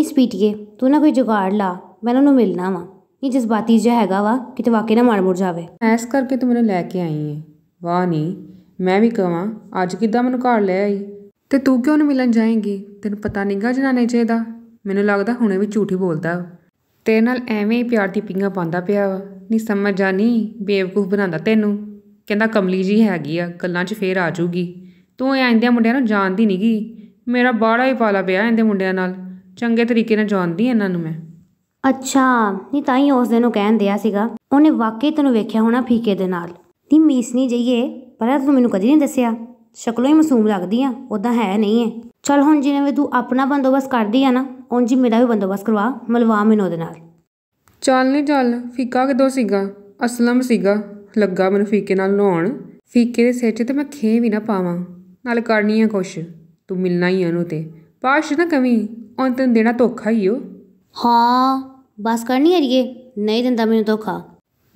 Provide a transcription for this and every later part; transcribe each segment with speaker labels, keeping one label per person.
Speaker 1: ਇਸ ਪੀਟੀਏ ਤੂੰ ਨਾ ਕੋਈ ਜੁਗਾੜ ਲਾ ਮੈਂ ਉਹਨੂੰ ਮਿਲਣਾ ਵਾ ਇਹ ਜਜ਼ਬਾਤੀ ਜਿਹਾ ਹੈਗਾ ਵਾ ਕਿਤੇ ਵਾਕੇ ਨਾ ਮਾਰ ਮੁਰ ਜਾਵੇ ਐਸ ਕਰਕੇ ਤੂੰ ਮੈਨੂੰ ਲੈ ਕੇ ਆਈ ਏ ਵਾਹ ਨਹੀਂ ਮੈਂ ਵੀ ਕਹਾਂ
Speaker 2: ਅੱਜ ਕਿੱਦਾਂ ਮੈਨੂੰ ਘਰ ਲੈ ਆਈ ਤੇ ਤੂੰ ਕਿਉਂ ਨਹੀਂ ਮਿਲਣ ਜਾਏਂਗੀ ਤੈਨੂੰ ਪਤਾ ਨਹੀਂ ਗਾ ਜਨਾਨੇ ਚਾਹੀਦਾ ਮੈਨੂੰ ਲੱਗਦਾ ਹੁਣੇ ਵੀ ਝੂਠੀ ਬੋਲਦਾ ਤੇਰੇ ਨਾਲ ਐਵੇਂ ਹੀ ਪਿਆਰ ਦੀ ਪਿੰਗਾ ਪਾਉਂਦਾ ਪਿਆ ਵਾ ਨਹੀਂ ਸਮਝ ਜਾਨੀ ਬੇਵਕੂਫ ਬਣਾਉਂਦਾ ਤੈਨੂੰ ਕਹਿੰਦਾ ਕਮਲੀ ਜੀ ਹੈਗੀ ਆ ਗੱਲਾਂ 'ਚ ਫੇਰ ਆ ਜੂਗੀ ਤੂੰ ਇਹ ਮੁੰਡਿਆਂ ਨੂੰ ਜਾਣਦੀ ਨਹੀਂਗੀ ਮੇਰਾ ਬਾੜਾ ਹੀ ਪਾਲਾ ਪਿਆ ਇਹਦੇ ਮੁੰਡਿਆਂ ਨਾਲ ਚੰਗੇ ਤਰੀਕੇ ਨਾਲ ਜਾਣਦੀ ਹਾਂ ਇਹਨਾਂ ਨੂੰ ਮੈਂ
Speaker 1: ਅੱਛਾ ਨਹੀਂ ਤਾਂ ਹੀ ਉਸ ਦਿਨ ਉਹ ਕਹਿਣ ਦਿਆ ਸੀਗਾ ਉਹਨੇ ਵਾਕਈ ਤੈਨੂੰ ਵੇਖਿਆ ਹੋਣਾ ਫੀਕੇ ਦੇ ਨਾਲ ਮੀਸ ਨਹੀਂ ਜਈਏ ਪਰ ਤੂੰ ਮੈਨੂੰ ਕਦੀ ਨਹੀਂ ਦੱਸਿਆ ਸ਼ਕਲੋਂ ਹੀ ਮਾਸੂਮ ਲੱਗਦੀ ਆ ਉਦਾਂ ਹੈ ਨਹੀਂ ਹੈ ਚਲ ਹੁਣ ਜਿਵੇਂ ਤੂੰ ਆਪਣਾ ਬੰਦੋਬਸਤ ਕਰਦੀ ਆ ਨਾ ਉਂਝ ਮੇਰਾ ਵੀ ਬੰਦੋਬਸਤ ਕਰਵਾ ਮਲਵਾ ਮੈਨੂੰ ਉਹਦੇ ਨਾਲ ਚੱਲ ਨਹੀਂ ਚੱਲ ਫੀਕਾ ਕਿਦੋਂ ਸੀਗਾ
Speaker 2: ਅਸਲਮ ਸੀਗਾ ਲੱਗਾ ਮੈਨੂੰ ਫੀਕੇ ਨਾਲ ਨਹਾਉਣ ਫੀਕੇ ਦੇ ਸਿਰ 'ਚ ਤੇ ਮੈਂ ਖੇ ਵੀ ਨਾ ਪਾਵਾਂ ਨਾਲ ਕਰਨੀ ਆ ਕੁਛ ਤੂੰ ਮਿਲਣਾ ਹੀ ਇਹਨੂੰ ਤੇ ਪਾਸ਼ ਨਾ ਕਵੀ ਉਹਨ ਤੈਨੂੰ ਦੇਣਾ
Speaker 1: ਧੋਖਾ ਹੀ ਹੋ ਹਾਂ ਬਸ ਕਰਨੀ ਅੜੀਏ ਨਹੀਂ ਦਿੰਦਾ ਮੈਨੂੰ ਧੋਖਾ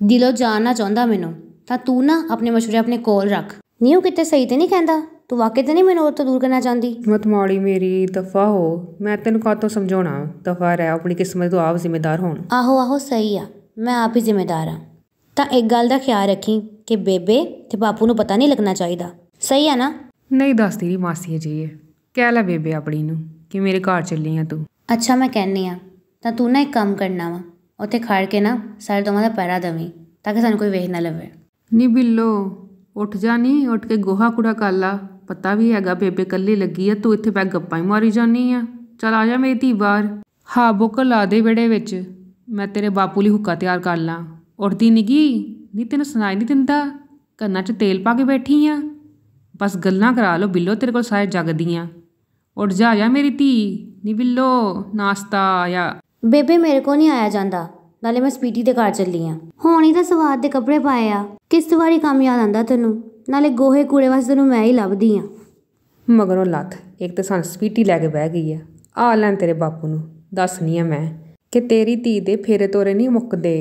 Speaker 1: ਦਿਲੋਂ ਜਾਣਨਾ ਚਾਹੁੰਦਾ ਮੈਨੂੰ ਤਾਂ ਤੂੰ ਨਾ ਆਪਣੇ ਮਸ਼ਵਰੇ ਆਪਣੇ ਕੋਲ ਰੱਖ ਨਿਉ ਕਿਤੇ ਸਹੀ ਤੇ ਨਹੀਂ ਕਹਿੰਦਾ ਤੂੰ ਵਾਕਿਆ ਤੇ ਨਹੀਂ ਮੈਨੂੰ ਉਹ ਤੋਂ ਦੂਰ ਕਰਨਾ ਚਾਹੁੰਦੀ
Speaker 2: ਮਤ ਮੌੜੀ ਮੇਰੀ ਦਫਾ ਹੋ ਮੈਂ ਤੈਨੂੰ ਕਾਤੋਂ ਸਮਝਾਉਣਾ ਦਫਾ ਰਹਿ ਆਪਣੀ ਕਿਸਮਤ ਤੋਂ ਆਪ ਜ਼ਿੰਮੇਦਾਰ ਹੋਣ
Speaker 1: ਆਹੋ ਆਹੋ ਸਹੀ ਆ ਮੈਂ ਆਪ ਹੀ ਜ਼ਿੰਮੇਦਾਰ ਆ ਤਾਂ ਇੱਕ ਗੱਲ ਦਾ ਖਿਆਲ ਰੱਖੀ ਕਿ ਬੇਬੇ ਤੇ ਬਾਪੂ ਨੂੰ ਪਤਾ ਨਹੀਂ ਲੱਗਣਾ ਚਾਹੀਦਾ ਸਹੀ ਆ ਨਾ ਨਹੀਂ ਦੱਸਦੀ ਮਾਸੀ ਜੀ ਇਹ
Speaker 2: ਕਹਿ ਲੈ ਬੇਬੇ ਆਪਣੀ ਨੂੰ ਕਿ ਮੇਰੇ ਘਰ ਚੱਲੀ ਆ ਤੂੰ
Speaker 1: ਅੱਛਾ ਮੈਂ ਕਹਿੰਨੀ ਆ ਤਾਂ ਤੂੰ ਨਾ ਇੱਕ ਕੰਮ ਕਰਨਾ ਵਾ ਉੱਥੇ ਖੜ ਕੇ ਨਾ ਸਾਰੇ ਦੋਵਾਂ ਦਾ ਪੈਰਾ ਦੇਵੀਂ ਤਾਂ ਕਿ ਸਾਨੂੰ ਕੋਈ ਵੇਖ ਨਾ ਲਵੇ
Speaker 2: ਨੀ ਬਿੱਲੋ ਉੱਠ ਜਾ ਨੀ ਉੱਠ ਕੇ ਗੋਹਾ ਕੁੜਾ ਕਰ ਲਾ ਪਤਾ ਵੀ ਹੈਗਾ ਬੇਬੇ ਕੱਲੀ ਲੱਗੀ ਆ ਤੂੰ ਇੱਥੇ ਪੈ ਗੱਪਾਂ ਹੀ ਮਾਰੀ ਜਾਨੀ ਆ ਚਲ ਆ ਜਾ ਮੇਰੀ ਧੀ ਬਾਹਰ ਹਾ ਬੁੱਕ ਲਾ ਦੇ ਵਿੜੇ ਵਿੱਚ ਮੈਂ ਤੇਰੇ ਬਾਪੂ ਲਈ ਹੁੱਕਾ ਤਿਆਰ ਕਰ ਲਾਂ ਉੱਠਦੀ ਗਈ ਨੀ ਤੈਨੂੰ ਸੁਣਾਈ ਨਹੀਂ ਦਿੰਦਾ ਕੰਨਾਂ 'ਚ ਤੇਲ ਪਾ ਕੇ ਬੈਠੀ ਆ ਬਸ ਗੱਲਾਂ ਕਰਾ ਲਓ ਬਿੱਲੋ ਤੇਰੇ ਕੋਲ ਸਾਰੇ ਜਗਦੀਆਂ ਉੱਠ ਜਾ ਆ ਮੇਰੀ ਧੀ ਨੀ ਬਿੱਲੋ ਨਾਸ਼ਤਾ ਆਇਆ
Speaker 1: ਬੇਬੇ ਮੇਰੇ ਕੋ ਨਹੀਂ ਆਇਆ ਜਾਂਦਾ ਨਾਲੇ ਮੈਂ ਸਪੀਟੀ ਦੇ ਘਰ ਚੱਲੀ ਆ ਹੁਣ ਹੀ ਤਾਂ ਸਵਾਦ ਦੇ ਕੱਪੜੇ ਪਾਏ ਆ ਕਿਸ ਵਾਰੀ ਕੰਮ ਯਾਦ ਆਂਦਾ ਤੈਨੂੰ ਨਾਲੇ ਗੋਹੇ ਕੂੜੇ ਵਾਸਤੇ ਤੈਨੂੰ ਮੈਂ ਹੀ ਲੱਭਦੀ ਆ
Speaker 2: ਮਗਰੋਂ ਲੱਤ ਇੱਕ ਤਾਂ ਸਾਨੂੰ ਸਪੀਟੀ ਲੈ ਕੇ ਬਹਿ ਗਈ ਆ ਆ ਲੈਣ ਤੇਰੇ ਬਾਪੂ ਨੂੰ ਦੱਸਨੀ ਆ ਮੈਂ ਕਿ ਤੇਰੀ ਧੀ ਦੇ ਫੇਰੇ ਤੋਰੇ ਨਹੀਂ ਮੁੱਕਦੇ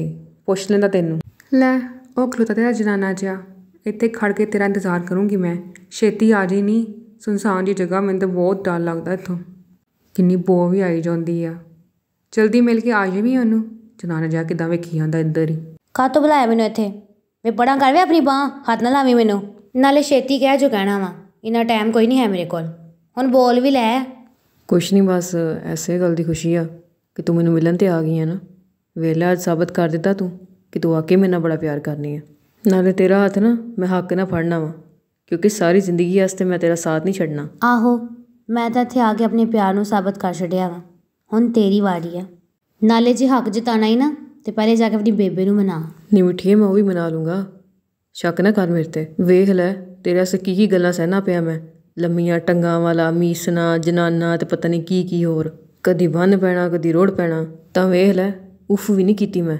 Speaker 2: ਪੁੱਛ ਲੈਂਦਾ ਤੈਨੂੰ ਲੈ ਉਹ ਖਲੋਤਾ ਤੇਰਾ ਜਨਾਨਾ ਜਿਆ ਇੱਥੇ ਖੜ ਕੇ ਤੇਰਾ ਇੰਤਜ਼ਾਰ ਕਰੂੰਗੀ ਮੈਂ ਛੇਤੀ ਆ ਜੀ ਨਹੀਂ ਸੁਨਸਾਨ ਦੀ ਜਗ੍ਹਾ ਮੈਨੂੰ ਤਾਂ ਬਹੁਤ ਡਰ ਲੱਗਦਾ ਇੱਥੋਂ ਕਿੰਨੀ ਬੋ ਵੀ ਆਈ ਜਾਂਦੀ ਆ ਜਲਦੀ ਮਿਲ ਕੇ ਆ ਜਾਵੀਂ ਉਹਨੂੰ ਚਨਾਨਾ ਜਾ ਕਿਦਾਂ ਵੇਖੀ ਜਾਂਦਾ ਇੱਧਰ ਹੀ
Speaker 1: ਕਾ ਤੋਂ ਬੁਲਾਇਆ ਮੈਨੂੰ ਇੱਥੇ ਮੈਂ ਬੜਾ ਵੇ ਆਪਣੀ ਬਾਹ ਹੱਥ ਨਾ ਲਾਵੀਂ ਮੈਨੂੰ ਨਾਲੇ ਛੇਤੀ ਕਹਿ ਜੋ ਕਹਿਣਾ ਵਾ ਇਨਾ ਟਾਈਮ ਕੋਈ ਨਹੀਂ ਹੈ ਮੇਰੇ ਕੋਲ ਹੁਣ ਬੋਲ ਵੀ ਲੈ
Speaker 3: ਕੁਛ ਨਹੀਂ ਬਸ ਐਸੇ ਗੱਲ ਦੀ ਖੁਸ਼ੀ ਆ ਕਿ ਤੂੰ ਮੈਨੂੰ ਮਿਲਣ ਤੇ ਆ ਗਈ ਹੈ ਨਾ ਵੇਲਾ ਅੱਜ ਸਾਬਤ ਕਰ ਦਿੱਤਾ ਤੂੰ ਕਿ ਤੂੰ ਵਾਕਈ ਮੇਰੇ ਨਾਲ ਬੜਾ ਪਿਆਰ ਕਰਨੀ ਹੈ ਨਾਲੇ ਤੇਰਾ ਹੱਥ ਨਾ ਮੈਂ ਹੱਕ ਨਾਲ ਫੜਨਾ ਵਾ ਕਿਉਂਕਿ ਸਾਰੀ ਜ਼ਿੰਦਗੀ ਵਾਸਤੇ ਮੈਂ ਤੇਰਾ ਸਾਥ ਨਹੀਂ ਛੱਡਣਾ
Speaker 1: ਆਹੋ ਮੈਂ ਤਾਂ ਇੱਥੇ ਆ ਕੇ ਆਪਣੇ ਪਿਆਰ ਨੂੰ ਸਾਬਤ ਕਰ ਛੱਡਿਆ ਵਾ ਹੁਣ ਤੇਰੀ ਵਾਰੀ ਆ ਨਾਲੇ ਜੇ ਹੱਕ ਜਿਤਾਣਾ ਹੀ ਨਾ ਤੇ ਪਹਿਲੇ ਜਾ ਕੇ ਆਪਣੀ ਬੇਬੇ ਨੂੰ ਮਨਾ
Speaker 3: ਨਹੀਂ ਮਿੱਠੀਏ ਮੈਂ ਉਹ ਵੀ ਮਨਾ ਲੂੰਗਾ ਸ਼ੱਕ ਨਾ ਕਰ ਮੇਰੇ ਤੇ ਵੇਖ ਲੈ ਤੇਰੇ ਅਸ ਕੀ ਕੀ ਗੱਲਾਂ ਸਹਿਣਾ ਪਿਆ ਮੈਂ ਲੰਮੀਆਂ ਟੰਗਾਂ ਵਾਲਾ ਮੀਸਨਾ ਜਨਾਨਾ ਤੇ ਪਤਾ ਨਹੀਂ ਕੀ ਕੀ ਹੋਰ ਕਦੀ ਬੰਨ ਪੈਣਾ ਕਦੀ ਰੋੜ ਪੈਣਾ ਤਾਂ ਵੇਖ ਲੈ ਉਫ ਵੀ ਨਹੀਂ ਕੀਤੀ ਮੈਂ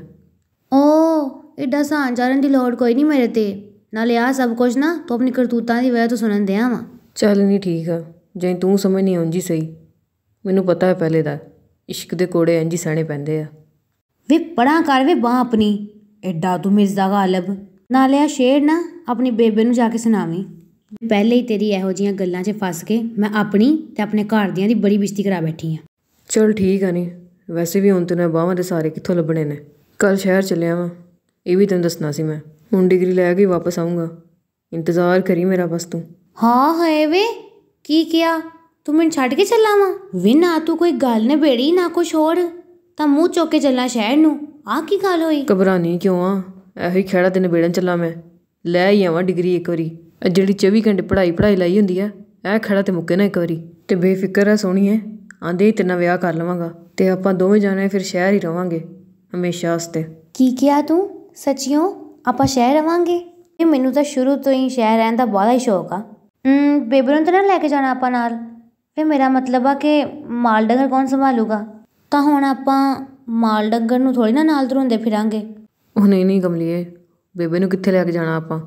Speaker 1: ਓ ਐਡਾ ਸਾਂਝਾਰਨ ਦੀ ਲੋੜ ਕੋਈ ਨਹੀਂ ਮੇਰੇ ਤੇ ਨਾਲੇ ਆ ਸਭ ਕੁਝ ਨਾ ਤੂੰ ਆਪਣੀ ਕਰਤੂਤਾਂ ਦੀ ਵਜ੍ਹਾ ਤੋਂ ਸੁਣਨ ਦਿਆਂ ਵਾ
Speaker 3: ਚੱਲ ਨਹੀਂ ਠੀਕ ਆ ਜੇ ਤੂੰ ਸਮਝ ਨਹੀਂ ਆਉਂਦੀ ਸਹੀ ਮੈਨੂੰ ਪਤਾ ਹੈ ਪਹਿਲੇ ਦਾ ਇਸ਼ਕ ਦੇ ਕੋੜੇ ਇੰਜ ਹੀ ਸਹਣੇ ਪੈਂਦੇ ਆ
Speaker 1: ਵੇ ਪੜਾ ਕਰ ਵੇ ਬਾਹ ਆਪਣੀ ਐਡਾ ਤੂੰ ਮਿਰਜ਼ਾ ਗਾਲਬ ਨਾਲੇ ਆ ਸ਼ੇਰ ਨਾ ਆਪਣੀ ਬੇਬੇ ਨੂੰ ਜਾ ਕੇ ਸੁਣਾਵੀਂ ਪਹਿਲੇ ਹੀ ਤੇਰੀ ਇਹੋ ਜੀਆਂ ਗੱਲਾਂ 'ਚ ਫਸ ਕੇ ਮੈਂ ਆਪਣੀ ਤੇ ਆਪਣੇ ਘਰ ਦੀਆਂ ਦੀ ਬੜੀ ਬਿਸਤੀ ਕਰਾ ਬੈਠੀ ਆ ਚਲ
Speaker 3: ਠੀਕ ਆ ਨਹੀਂ ਵੈਸੇ ਵੀ ਹੁਣ ਤੈਨੂੰ ਬਾਹਾਂ ਦੇ ਸਾਰੇ ਕਿੱਥੋਂ ਲੱਭਣੇ ਨੇ
Speaker 1: ਕੱਲ ਸ਼ਹਿਰ ਚੱਲਿਆ ਵਾਂ ਇਹ ਵੀ
Speaker 3: ਤੈਨੂੰ ਦੱਸਣਾ ਸੀ ਮੈਂ ਹੁਣ ਡਿਗਰੀ ਲੈ ਕੇ ਵਾਪਸ ਆਉਂਗਾ ਇੰਤਜ਼ਾਰ ਕਰੀ ਮੇਰਾ ਬਸ ਤੂੰ
Speaker 1: ਹਾਂ ਹਏ ਵੇ ਕੀ ਕਿਆ ਤੂੰ ਮੈਨੂੰ ਛੱਡ ਕੇ ਚੱਲਾ ਵਾ ਵੀ ਨਾ ਤੂੰ ਕੋਈ ਗੱਲ ਨੇ ਬੇੜੀ ਨਾ ਕੁਛ ਹੋਰ ਤਾਂ ਮੂੰਹ ਚੋਕ ਕੇ ਚੱਲਣਾ ਸ਼ਹਿਰ ਨੂੰ ਆ ਕੀ ਗੱਲ ਹੋਈ
Speaker 3: ਘਬਰਾਨੀ ਕਿਉਂ ਆ ਐਹੀ ਖੜਾ ਖੇੜਾ ਤੈਨੂੰ ਬੇੜਨ ਚੱਲਾ ਮੈਂ ਲੈ ਹੀ ਆਵਾਂ ਡਿਗਰੀ ਇੱਕ ਵਾਰੀ ਅ ਜਿਹੜੀ 24 ਘੰਟੇ ਪੜ੍ਹਾਈ ਪੜ੍ਹਾਈ ਲਈ ਹੁੰਦੀ ਆ ਐ ਖੜਾ ਤੇ ਮੁੱਕੇ ਨਾ ਇੱਕ ਵਾਰੀ ਤੇ ਬੇਫਿਕਰ ਆ ਸੋਹਣੀਏ ਆਂਦੇ ਹੀ ਤੇਨਾ ਵਿਆਹ ਕਰ ਲਵਾਂਗਾ ਤੇ ਆਪਾਂ ਦੋਵੇਂ ਜਾਣੇ ਫਿਰ ਸ਼ਹਿਰ ਹੀ ਰਵਾਂਗੇ ਹਮੇਸ਼ਾ ਵਾਸਤੇ
Speaker 1: ਕੀ ਕਿਹਾ ਤੂੰ ਸੱਚੀਓ ਆਪਾਂ ਸ਼ਹਿਰ ਰਵਾਂਗੇ ਇਹ ਮੈਨੂੰ ਤਾਂ ਸ਼ੁਰੂ ਤੋਂ ਹੀ ਸ਼ਹਿਰ ਰਹਿਣ ਦਾ ਬੜਾ ਹੀ ਸ਼ੌਕ ਆ ਹੂੰ ਬੇਬੇ ਨੂੰ ਤਾਂ ਨਾ ਲੈ ਕੇ ਜਾਣਾ ਆਪਾਂ ਨਾਲ ਫੇ ਮੇਰਾ ਮਤਲਬ ਆ ਕਿ ਮਾਲ ਡੰਗਰ ਕੌਣ ਸੰਭਾਲੂਗਾ ਤਾਂ ਹੁਣ ਆਪਾਂ ਮਾਲ ਡੰਗਰ ਨੂੰ ਥੋੜੀ ਨਾ ਨਾਲ ਧਰੁੰਦੇ ਫਿਰਾਂਗੇ
Speaker 3: ਉਹ ਨਹੀਂ ਨਹੀਂ ਕਮਲੀਏ ਬੇਬੇ ਨੂੰ ਕਿੱਥੇ ਲੈ ਕੇ ਜਾਣਾ ਆਪਾਂ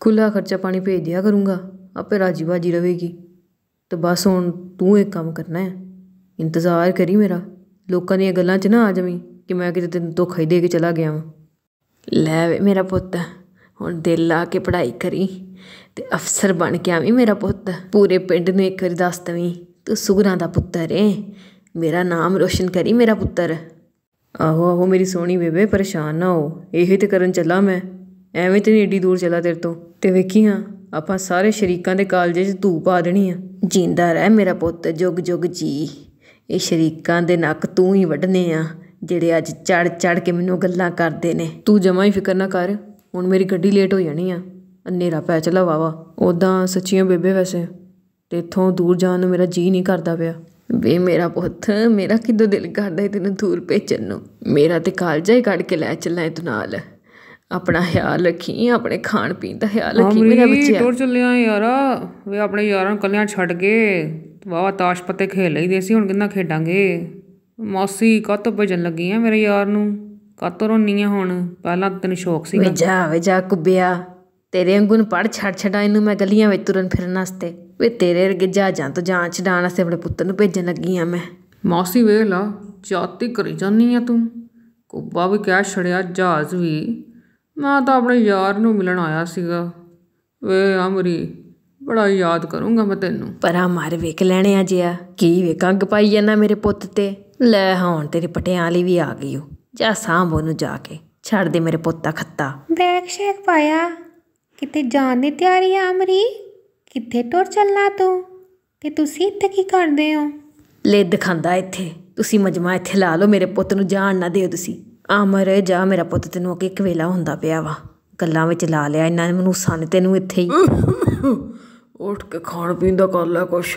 Speaker 3: ਖੁੱਲਾ ਖਰਚਾ ਪਾਣੀ ਭੇਜ ਦਿਆ ਕਰੂੰਗਾ ਆਪੇ ਰਾਜੀ ਬਾਜੀ ਰਵੇਗੀ ਤੇ ਬਸ ਹੁਣ ਤੂੰ ਇੱਕ ਕੰਮ ਕਰਨਾ ਹੈ ਇੰਤਜ਼ਾਰ ਕਰੀ ਮੇਰਾ ਲੋਕਾਂ ਦੀਆਂ ਗੱਲਾਂ 'ਚ ਨਾ ਆ ਜਾਵੀਂ ਕਿ ਮੈਂ ਕਿਤੇ ਤੈਨੂੰ ਧੋਖਾ ਹੀ ਦੇ ਕੇ ਚਲਾ ਗਿਆ ਵਾਂ ਲੈ ਵੇ ਮੇਰਾ ਪੁੱਤ ਹੁਣ ਦਿਲ ਲਾ ਕੇ ਪੜ੍ਹਾਈ ਕਰੀ ਤੇ ਅਫਸਰ ਬਣ ਕੇ ਆਵੀਂ ਮੇਰਾ ਪੁੱਤ ਪੂਰੇ ਪਿੰਡ ਨੂੰ ਇੱਕ ਵਾਰੀ ਦੱਸ ਦਵੀਂ ਤੂੰ ਸੁਗਰਾਂ ਦਾ ਪੁੱਤਰ ਏ ਮੇਰਾ ਨਾਮ ਰੋਸ਼ਨ ਕਰੀ ਮੇਰਾ ਪੁੱਤਰ ਆਹੋ ਆਹੋ ਮੇਰੀ ਸੋਹਣੀ ਬੇਬੇ ਪਰੇਸ਼ਾਨ ਨਾ ਹੋ ਇਹ ਤੇ ਕਰਨ ਚੱਲਾ ਮੈਂ ਐਵੇਂ ਤੇ ਨਹੀਂ ਏਡੀ ਦੂਰ ਚੱਲਾ ਤੇਰੇ ਤੋਂ ਤੇ ਵੇਖੀ ਹਾਂ ਆਪਾਂ ਸਾਰੇ ਸ਼ਰੀਕਾਂ ਦੇ ਕਾਲਜੇ 'ਚ ਧੂ ਪਾ ਦੇਣੀ ਆ ਜਿੰਦਾ ਰਹਿ ਮੇਰਾ ਪੁੱਤ ਜੁਗ ਜੁਗ ਜੀ ਇਹ ਸ਼ਰੀਕਾਂ ਦੇ ਨੱਕ ਤੂੰ ਹੀ ਵੱਢਨੇ ਆ ਜਿਹੜੇ ਅੱਜ ਚੜ ਚੜ ਕੇ ਮੈਨੂੰ ਗੱਲਾਂ ਕਰਦੇ ਨੇ ਤੂੰ ਜਮਾਂ ਹੀ ਫਿਕਰ ਨਾ ਕਰ ਹੁਣ ਮੇਰੀ ਗੱਡੀ ਲੇਟ ਹੋ ਜਾਣੀ ਆ ਅਨੇਰਾ ਪੈ ਚਲਾ ਵਾਵਾ ਉਦਾਂ ਸੱਚੀਆਂ ਬੇਬੇ ਵੈਸੇ ਤੇ ਇਥੋਂ ਦੂਰ ਜਾਣ ਨੂੰ ਮੇਰਾ ਜੀ ਨਹੀਂ ਕਰਦਾ ਪਿਆ ਵੇ ਮੇਰਾ ਪੁੱਤ ਮੇਰਾ ਕਿਦੋਂ ਦਿਲ ਕਰਦਾ ਹੈ ਤੈਨੂੰ ਦੂਰ ਭੇਜਣ ਨੂੰ ਮੇਰਾ ਤੇ ਕਾਲਜਾ ਹੀ ਕੱਢ ਕੇ ਲੈ ਚੱਲਾਂ ਇਹ ਤੂੰ ਨਾਲ ਆਪਣਾ ਖਿਆਲ ਰੱਖੀ ਆਪਣੇ ਖਾਣ ਪੀਣ ਦਾ ਖਿਆਲ ਰੱਖੀ ਮੇਰਾ ਬੱਚਿਆ ਟੁਰ
Speaker 2: ਚੱਲਿਆ ਯਾਰਾ ਵੇ ਆਪਣੇ ਯਾਰਾਂ ਕੱਲਿਆਂ ਛੱਡ ਕੇ ਵਾਵਾ ਤਾਸ਼ ਪੱਤੇ ਖੇਲ ਲਈਦੇ ਸੀ ਹੁਣ ਕਿੰਨਾ ਖੇਡਾਂਗੇ ਮਾਸੀ ਕਾਤੋਂ ਭਜਨ ਲੱਗੀ ਆ ਮੇਰੇ ਯਾਰ ਨੂੰ ਕਾਤੋਂ ਰੋਨੀ ਆ ਹੁਣ ਪਹਿਲਾਂ ਤੈਨੂੰ ਸ਼ੌਕ ਸੀ ਵੇ ਜਾ
Speaker 3: ਵੇ ਜਾ ਕੁੱਬਿਆ ਤੇਰੇ ਵਾਂਗੂ ਨੂੰ ਪੜ ਛੜ ਛੜਾ ਇਹਨੂੰ ਮੈਂ ਗਲੀਆਂ ਵਿੱਚ ਤੁਰਨ ਫਿਰਨ ਵਾਸਤੇ ਵੇ ਤੇਰੇ ਅਰਗੇ ਜਾ ਜਾਂ ਤੋਂ ਜਾਂ ਛਡਾਣ ਵਾਸਤੇ ਆਪਣੇ ਪੁੱਤਰ ਨੂੰ ਭੇਜਣ ਲੱਗੀ ਆ ਮੈਂ
Speaker 2: ਮਾਸੀ ਵੇਖ ਲਾ ਚਾਤੀ ਕਰੀ ਜਾਨੀ ਆ ਤੂੰ ਕੁੱਬਾ ਵੀ ਕਿਆ ਛੜਿਆ ਜਹਾਜ਼ ਵੀ ਮੈਂ ਤਾਂ ਆਪਣੇ ਯਾਰ ਨੂੰ ਮਿਲਣ ਆਇਆ ਸੀਗਾ ਵੇ ਅਮਰੀ ਬੜਾ ਯਾਦ
Speaker 3: ਕਰੂੰਗਾ ਮੈਂ ਤੈਨੂੰ ਪਰ ਆ ਮਾਰ ਵੇਖ ਲੈਣੇ ਆ ਜਿਆ ਕੀ ਵੇ ਕੰਗ ਪਾਈ ਜਾਂਦਾ ਮੇਰੇ ਪੁੱਤ ਤੇ ਲੈ ਹੁਣ ਤੇਰੀ ਪਟਿਆਂ ਵਾਲੀ ਵੀ ਆ ਗਈ ਓ ਜਾ ਸਾਂਭ ਉਹਨੂੰ ਜਾ ਕੇ ਛੱਡ ਦੇ ਮੇਰੇ ਪੁੱਤਾ ਖੱਤਾ
Speaker 1: ਬੈਗ ਸ਼ੇਕ ਪਾਇਆ ਕਿਤੇ ਜਾਣ ਦੀ ਤਿਆਰੀ ਆ ਅਮਰੀ ਕਿੱਥੇ ਟੁਰ ਚੱਲਣਾ ਤੂੰ ਤੇ ਤੁਸੀਂ ਇੱਥੇ ਕੀ ਕਰਦੇ ਹੋ
Speaker 3: ਲੈ ਦਿਖਾਂਦਾ ਇੱਥੇ ਤੁਸੀਂ ਮਜਮਾ ਇੱਥੇ ਲਾ ਲਓ ਮੇਰੇ ਪੁੱਤ ਨੂੰ ਜਾਣ ਨਾ ਦਿਓ ਤੁਸੀਂ ਅਮਰ ਜਾ ਮੇਰਾ ਪੁੱਤ ਤੈਨੂੰ ਅੱਗੇ ਇੱਕ ਵੇਲਾ ਹੁੰਦਾ ਪਿਆ ਵਾ ਗੱਲਾਂ ਵਿੱਚ ਲਾ ਲਿਆ ਇਹਨਾਂ ਨੇ ਮਨੂਸਾਂ ਨੇ ਤੈਨੂੰ ਇੱਥੇ ਹੀ ਉੱਠ ਕੇ ਖਾਣ ਪੀਣ ਦਾ ਕਰ ਲੈ ਕੁਛ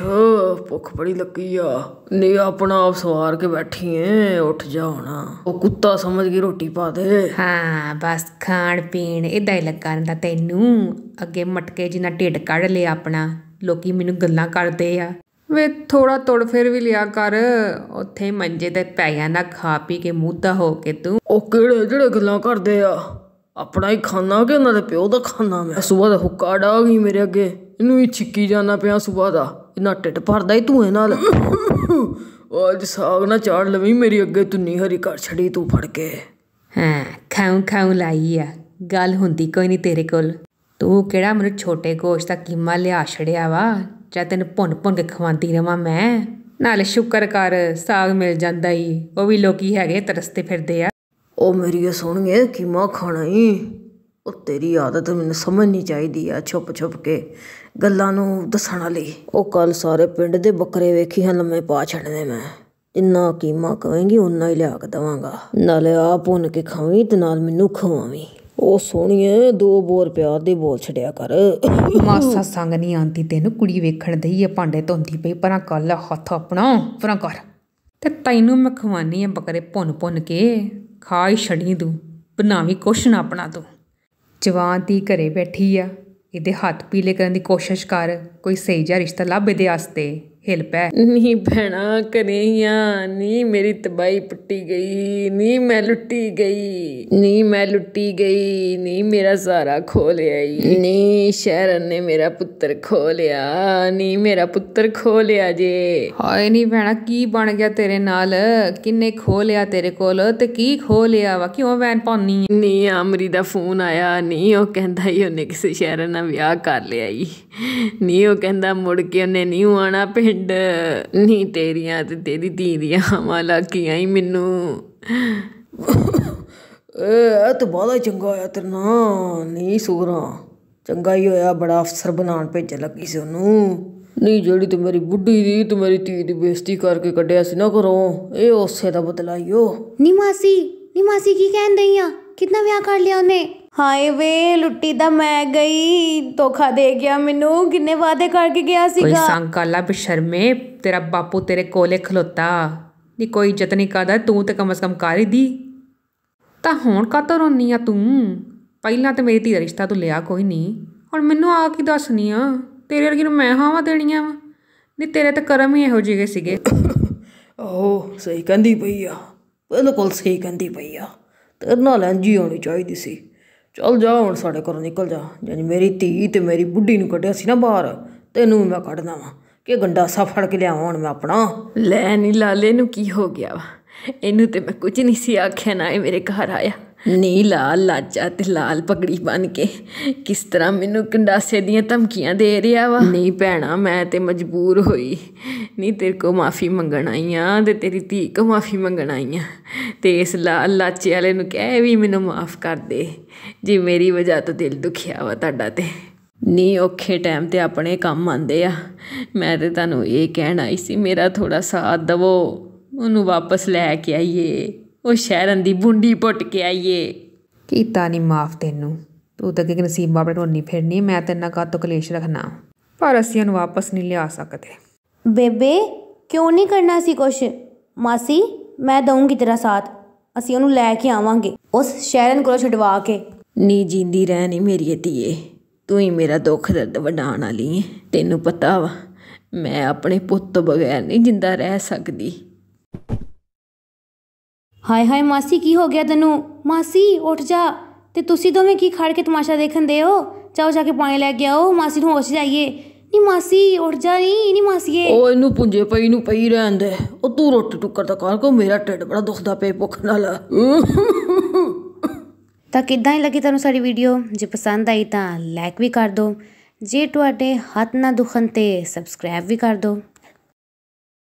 Speaker 3: ਭੁੱਖ ਬੜੀ ਲੱਗੀ ਆ ਨੀ ਆਪਣਾ ਆਪ ਸਵਾਰ ਕੇ ਬੈਠੀ
Speaker 2: ਐ ਉੱਠ ਜਾ ਹੁਣਾ ਉਹ ਕੁੱਤਾ ਸਮਝ ਕੇ ਰੋਟੀ ਪਾ ਦੇ ਹਾਂ ਬਸ ਖਾਣ ਪੀਣ ਇਦਾਂ ਹੀ ਲੱਗਾ ਰਹਿੰਦਾ ਤੈਨੂੰ ਅੱਗੇ ਮਟਕੇ ਜਿੰਨਾ ਢਿੱਡ ਕੱਢ ਲਿਆ ਆਪਣਾ ਲੋਕੀ ਮੈਨੂੰ ਗੱਲਾਂ ਕਰਦੇ ਆ ਵੇ ਥੋੜਾ ਤੋੜ ਫੇਰ ਵੀ ਲਿਆ ਕਰ ਉੱਥੇ ਮੰਜੇ ਤੇ ਪੈ ਨਾ ਖਾ ਪੀ ਕੇ ਮੂਧਾ ਹੋ ਕੇ ਤੂੰ ਉਹ ਕਿਹੜੇ ਜਿਹੜੇ ਗੱਲਾਂ ਕਰਦੇ ਆ
Speaker 3: ਆਪਣਾ ਹੀ ਖਾਣਾ ਕਿ ਉਹਨਾਂ ਦੇ ਪਿਓ ਦਾ ਖਾਣਾ ਮੈਂ ਸਵੇਰ ਦਾ ਹੁੱਕਾ ਡਾਗੀ ਮੇਰੇ ਅੱਗੇ ਇਹਨੂੰ ਹੀ ਛਿੱਕੀ ਜਾਣਾ ਪਿਆ ਸਵੇਰ ਦਾ ਇਹਨਾਂ ਟਿੱਟ ਭਰਦਾ ਹੀ ਧੂਏ ਨਾਲ ਅੱਜ ਸਾਗ ਨਾ ਚਾੜ ਲਵੀ ਮੇਰੀ ਅੱਗੇ ਤੁੰਨੀ ਹਰੀ ਕਰ ਛੜੀ ਤੂੰ ਫੜ ਕੇ
Speaker 2: ਹਾਂ ਖਾਉ ਖਾਉ ਲਾਈ ਆ ਗੱਲ ਹੁੰਦੀ ਕੋਈ ਨਹੀਂ ਤੇਰੇ ਕੋਲ ਤੂੰ ਕਿਹੜਾ ਮੈਨੂੰ ਛੋਟੇ ਗੋਸ਼ ਦਾ ਕੀਮਾ ਲਿਆ ਛੜਿਆ ਵਾ ਚਾ ਤੈਨ ਭੁੰਨ ਭੁੰਨ ਕੇ ਖਵਾਂਦੀ ਰਵਾਂ ਮੈਂ ਨਾਲੇ ਸ਼ੁਕਰ ਕਰ ਸਾਗ ਮਿਲ ਜਾਂਦਾ ਹੀ ਉਹ ਵੀ ਲੋਕੀ ਹੈਗੇ ਤਰਸਤੇ ਫਿਰਦੇ ਆ
Speaker 3: ਉਹ ਮੇਰੀ ਸੋਹਣੀਏ ਕੀਮਾ ਖਾਣਾ ਹੀ ਉਹ ਤੇਰੀ ਆਦਤ ਮੈਨੂੰ ਸਮਝਣੀ ਚਾਹੀਦੀ ਆ ਛੁਪ ਛੁਪ ਕੇ ਗੱਲਾਂ ਨੂੰ ਦੱਸਣ ਵਾਲੀ ਉਹ ਕੱਲ ਸਾਰੇ ਪਿੰਡ ਦੇ ਬੱਕਰੇ ਵੇਖੀ ਹਾਂ ਲੰਮੇ ਪਾ ਛੱਡਨੇ ਮੈਂ ਜਿੰਨਾ ਕੀਮਾ ਕਵੇਂਗੀ ਉਨਾ ਹੀ ਲਿਆ ਕੇ ਦਵਾਂਗਾ ਨਾਲੇ ਆ ਪੁੰਨ ਕੇ ਖਾਵੀਂ ਤੇ ਨਾਲ ਮੈਨੂੰ ਖਵਾਵੀਂ ਉਹ ਸੋਹਣੀਏ ਦੋ ਬੋਰ ਪਿਆਰ ਦੇ ਬੋਲ ਛੜਿਆ ਕਰ ਮਾਸਾ ਸੰਗ
Speaker 2: ਨਹੀਂ ਆਂਦੀ ਤੈਨੂੰ ਕੁੜੀ ਵੇਖਣ ਦਈ ਆ ਭਾਂਡੇ ਧੋਂਦੀ ਪਈ ਪਰਾਂ ਕੱਲ ਹੱਥ ਆਪਣਾ ਪਰਾਂ ਕਰ ਤੇ ਤੈਨੂੰ ਮੈਂ ਖਵਾਨੀ ਆ ਬੱਕਰੇ ਪੁੰਨ ਪੁੰਨ ਕੇ ਖਾਈ ਛੜੀ ਦੂ ਬਣਾਵੀ ਕੁਛ ਨਾ ਆਪਣਾ ਤੂੰ ਜਵਾਨ ਦੀ ਘਰੇ ਬੈਠੀ ਆ ਇਹਦੇ ਹੱਥ ਪੀਲੇ ਕਰਨ ਦੀ ਕੋਸ਼ਿਸ਼ ਕਰ ਕੋਈ ਸਹੀ ਜਿਹਾ ਰਿਸ਼ਤਾ ਲੱਭ ਇਹਦੇ ਆਸਤੇ ਹਿਲ ਪੈ
Speaker 3: ਨਹੀਂ ਭੈਣਾ ਕਨੇਹੀਆਂ ਨਹੀਂ ਮੇਰੀ ਤਬਾਈ ਪੱਟੀ ਗਈ ਨਹੀਂ ਮੈਂ ਲੁੱਟੀ ਗਈ ਨਹੀਂ ਮੈਂ ਲੁੱਟੀ ਗਈ ਨਹੀਂ ਮੇਰਾ ਸਾਰਾ ਖੋ ਲਿਆ ਈ ਨਹੀਂ ਸ਼ਹਿਰਨ ਨੇ ਮੇਰਾ ਪੁੱਤਰ ਖੋ ਲਿਆ
Speaker 2: ਨਹੀਂ ਮੇਰਾ ਪੁੱਤਰ ਖੋ ਲਿਆ ਜੇ ਹਾਏ ਨਹੀਂ ਭੈਣਾ ਕੀ ਬਣ ਗਿਆ ਤੇਰੇ ਨਾਲ ਕਿੰਨੇ ਖੋ ਲਿਆ ਤੇਰੇ ਕੋਲ ਤੇ ਕੀ ਖੋ ਲਿਆ ਵਾ ਕਿਉਂ ਵੈਨ ਪਾਉਣੀ ਨਹੀਂ ਅਮਰੀ ਦਾ ਫੋਨ
Speaker 3: ਆਇਆ ਨਹੀਂ ਉਹ ਕਹਿੰਦਾ ਹੀ ਉਹਨੇ ਕਿਸੇ ਸ਼ਹਿਰਨ ਨਾਲ ਵਿਆਹ ਕਰ ਲਿਆ ਈ ਨਹੀਂ ਉਹ ਕਹਿੰਦਾ ਮੁੜ ਕੇ ਉਹਨੇ ਨਹੀਂ ਆਣਾ ਪੇ ਪਿੰਡ ਨੀ ਤੇਰੀਆਂ ਤੇ ਤੇਰੀ ਧੀ ਦੀਆਂ ਮਾਲਾਕੀਆਂ ਹੀ ਮੈਨੂੰ ਇਹ ਤਾਂ ਬੜਾ ਚੰਗਾ ਹੋਇਆ ਤੇਰਾ ਨਾ ਨਹੀਂ ਸੁਗਰਾ ਚੰਗਾ ਹੀ ਹੋਇਆ ਬੜਾ ਅਫਸਰ ਬਣਾਉਣ ਭੇਜ ਲੱਗੀ ਸੀ ਉਹਨੂੰ ਨਹੀਂ ਜਿਹੜੀ ਤੇ ਮੇਰੀ ਬੁੱਢੀ ਦੀ ਤੇ ਮੇਰੀ ਧੀ ਦੀ ਬੇਇੱਜ਼ਤੀ ਕਰਕੇ ਕੱਢਿਆ ਸੀ ਨਾ ਕਰੋ ਇਹ ਉਸੇ ਦਾ ਬਦਲਾ ਹੀ ਹੋ
Speaker 1: ਨੀ ਮਾਸੀ ਨੀ ਮਾਸੀ ਕੀ ਕਹਿਣ ਦਈਆਂ ਕਿੰਨਾ ਵਿਆਹ ਕਰ ਲਿਆ ਉਹਨੇ ਹਾਏ ਵੇ ਲੁੱਟੀ ਦਾ ਮੈਂ ਗਈ ਧੋਖਾ ਦੇ ਗਿਆ ਮੈਨੂੰ ਕਿੰਨੇ ਵਾਅਦੇ ਕਰਕੇ ਗਿਆ ਕੋਈ ਸੀਗਾ ਸੰਗ
Speaker 2: ਕਾਲਾ ਬਸ਼ਰਮੇ ਤੇਰਾ ਬਾਪੂ ਤੇਰੇ ਕੋਲੇ ਖਲੋਤਾ ਨੀ ਕੋਈ ਇੱਜ਼ਤ ਨਹੀਂ ਕਰਦਾ ਤੂੰ ਤੇ ਕਮਸ ਕਮ ਕਰ ਦੀ ਤਾਂ ਹੁਣ ਕਾਤੋਂ ਰੋਨੀ ਆ ਤੂੰ ਪਹਿਲਾਂ ਤੇ ਮੇਰੀ ਧੀ ਦਾ ਰਿਸ਼ਤਾ ਤੂੰ ਲਿਆ ਕੋਈ ਨਹੀਂ ਹੁਣ ਮੈਨੂੰ ਆ ਕੀ ਦੱਸਨੀ ਆ ਤੇਰੇ ਵਰਗੀ ਨੂੰ ਮੈਂ ਹਾਵਾ ਦੇਣੀਆਂ ਵਾ ਨੀ ਤੇਰੇ ਤਾਂ ਕਰਮ ਹੀ ਇਹੋ ਜਿਹੇ ਸੀਗੇ ਓ ਸਹੀ ਕੰਦੀ
Speaker 3: ਪਈ ਆ ਬਿਲਕੁਲ ਸਹੀ ਕੰਦੀ ਪਈ ਆ ਨਾਲ ਅੰਜੀ ਹੋਣੀ ਚਾਹੀਦੀ ਸੀ ਚੱਲ ਜਾ ਹੁਣ ਸਾਡੇ ਘਰੋਂ ਨਿਕਲ ਜਾ ਜੇ ਮੇਰੀ ਧੀ ਤੇ ਮੇਰੀ ਬੁੱਢੀ ਨੂੰ ਕੱਢਿਆ ਸੀ ਨਾ ਬਾਹਰ ਤੈਨੂੰ ਮੈਂ ਕੱਢਦਾ ਵਾਂ ਕਿ ਗੰਡਾ ਸਾ ਫੜ ਕੇ ਲਿਆਵਾਂ ਹੁਣ ਮੈਂ ਆਪਣਾ ਲੈ ਨਹੀਂ ਲਾਲੇ ਨੂੰ ਕੀ ਹੋ ਗਿਆ ਵਾ ਇਹਨੂੰ ਤੇ ਮੈਂ ਕੁਝ ਨਹੀਂ ਸੀ ਆਖਿਆ ਨਾ ਇਹ ਮੇਰੇ ਘਰ ਆਇਆ ਨੀ ਲਾਲ ਲਾਜਾ ਤੇ ਲਾਲ ਪਗੜੀ ਬਨ ਕੇ ਕਿਸ ਤਰ੍ਹਾਂ ਮੈਨੂੰ ਕੰਡਾਸੇ ਦੀਆਂ ਧਮਕੀਆਂ ਦੇ ਰਿਹਾ ਵਾ ਨਹੀਂ ਭੈਣਾ ਮੈਂ ਤੇ ਮਜਬੂਰ ਹੋਈ ਨਹੀਂ ਤੇਰੇ ਕੋ ਮਾਫੀ ਮੰਗਣ ਆਈ ਆ ਤੇ ਤੇਰੀ ਧੀ ਕੋ ਮਾਫੀ ਮੰਗਣ ਆਈ ਆ ਤੇ ਇਸ ਲਾਲ ਲਾਚੇ ਵਾਲੇ ਨੂੰ ਕਹਿ ਵੀ ਮੈਨੂੰ ਮਾਫ ਕਰ ਦੇ ਜੇ ਮੇਰੀ ਵਜ੍ਹਾ ਤੋਂ ਦਿਲ ਦੁਖਿਆ ਵਾ ਤੁਹਾਡਾ ਤੇ ਨੀ ਔਖੇ ਟਾਈਮ ਤੇ ਆਪਣੇ ਕੰਮ ਆਂਦੇ ਆ ਮੈਂ ਤੇ ਤੁਹਾਨੂੰ ਇਹ ਕਹਿਣ ਆਈ ਸੀ ਮੇਰਾ ਥੋੜਾ ਸਾਥ ਦਵੋ ਉਹਨੂੰ ਵਾਪਸ ਲੈ ਕੇ ਆਈਏ ਉਹ ਸ਼ਹਿਰਾਂ ਦੀ ਬੁੰਡੀ ਪੁੱਟ ਕੇ ਆਈਏ
Speaker 2: ਕੀਤਾ ਨਹੀਂ ਮਾਫ ਤੈਨੂੰ ਤੂੰ ਤਾਂ ਕਿ ਨਸੀਬ ਆਪਣੇ ਢੋਣੀ ਫਿਰਨੀ ਮੈਂ ਤੇਨਾਂ ਨਾ ਤੋਂ ਕਲੇਸ਼ ਰੱਖਣਾ ਪਰ ਅਸੀਂ ਉਹਨੂੰ ਵਾਪਸ ਨਹੀਂ ਲਿਆ ਸਕਦੇ
Speaker 1: ਬੇਬੇ ਕਿਉਂ ਨਹੀਂ ਕਰਨਾ ਸੀ ਕੁਛ ਮਾਸੀ ਮੈਂ ਦਊਂਗੀ ਤੇਰਾ ਸਾਥ ਅਸੀਂ ਉਹਨੂੰ ਲੈ ਕੇ ਆਵਾਂਗੇ ਉਸ ਸ਼ਹਿਰਨ ਕੋਲੋਂ ਛਡਵਾ ਕੇ
Speaker 3: ਨੀ ਜਿੰਦੀ ਰਹਿ ਨਹੀਂ ਮੇਰੀ ਧੀਏ ਤੂੰ ਹੀ ਮੇਰਾ ਦੁੱਖ ਦਰਦ ਵਡਾਣ ਵਾਲੀ ਹੈ ਤੈਨੂੰ ਪਤਾ
Speaker 1: ਵਾ ਮੈਂ ਆਪਣੇ ਪੁੱਤ ਤੋਂ ਬਗੈਰ ਨਹੀਂ ਜਿੰਦਾ ਰਹਿ ਸਕਦੀ ਹਾਏ ਹਾਏ ਮਾਸੀ ਕੀ ਹੋ ਗਿਆ ਤੈਨੂੰ ਮਾਸੀ ਉੱਠ ਜਾ ਤੇ ਤੁਸੀਂ ਦੋਵੇਂ ਕੀ ਖੜ ਕੇ ਤਮਾਸ਼ਾ ਦੇਖਣ ਦੇ ਹੋ ਚਾਹੋ ਜਾ ਕੇ ਪਾਣੀ ਲੈ ਕੇ ਆਓ ਮਾਸੀ ਨੂੰ ਹੋਸ਼ ਜਾਈਏ ਨੀ ਮਾਸੀ ਉੱਠ ਜਾ ਨੀ ਨੀ ਮਾਸੀਏ ਉਹ ਇਹਨੂੰ ਪੁੰਜੇ ਪਈ ਨੂੰ ਪਈ ਰਹਿੰਦੇ ਉਹ ਤੂੰ ਰੋਟੀ ਟੁੱਕਰ ਦਾ ਕਰ ਕੋ ਮੇਰਾ
Speaker 3: ਟਿੱਡ ਬੜਾ ਦੁਖਦਾ ਪਿਆ ਭੁੱਖ ਨਾਲ
Speaker 1: ਤਾਂ ਕਿਦਾਂ ਹੀ ਲੱਗੀ ਤੁਹਾਨੂੰ ਸਾਡੀ ਵੀਡੀਓ ਜੇ ਪਸੰਦ ਆਈ ਤਾਂ ਲਾਈਕ ਵੀ ਕਰ ਦਿਓ ਜੇ ਤੁਹਾਡੇ ਹੱਥ ਨਾ ਦੁਖਣ ਤੇ ਸਬਸਕ੍ਰਾਈਬ ਵੀ ਕਰ ਦਿਓ